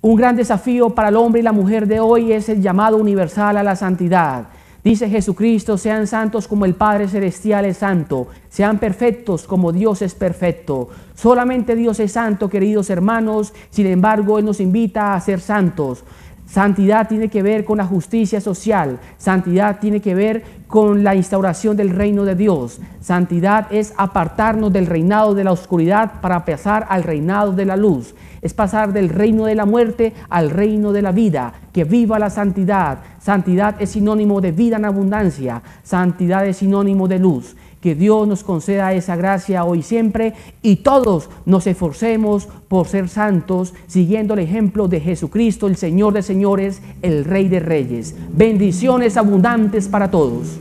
Un gran desafío para el hombre y la mujer de hoy es el llamado universal a la santidad. Dice Jesucristo, sean santos como el Padre Celestial es santo, sean perfectos como Dios es perfecto. Solamente Dios es santo, queridos hermanos, sin embargo, Él nos invita a ser santos. Santidad tiene que ver con la justicia social. Santidad tiene que ver con la instauración del reino de Dios. Santidad es apartarnos del reinado de la oscuridad para pasar al reinado de la luz. Es pasar del reino de la muerte al reino de la vida. Que viva la santidad. Santidad es sinónimo de vida en abundancia. Santidad es sinónimo de luz. Que Dios nos conceda esa gracia hoy siempre y todos nos esforcemos por ser santos siguiendo el ejemplo de Jesucristo, el Señor de señores, el Rey de reyes. Bendiciones abundantes para todos.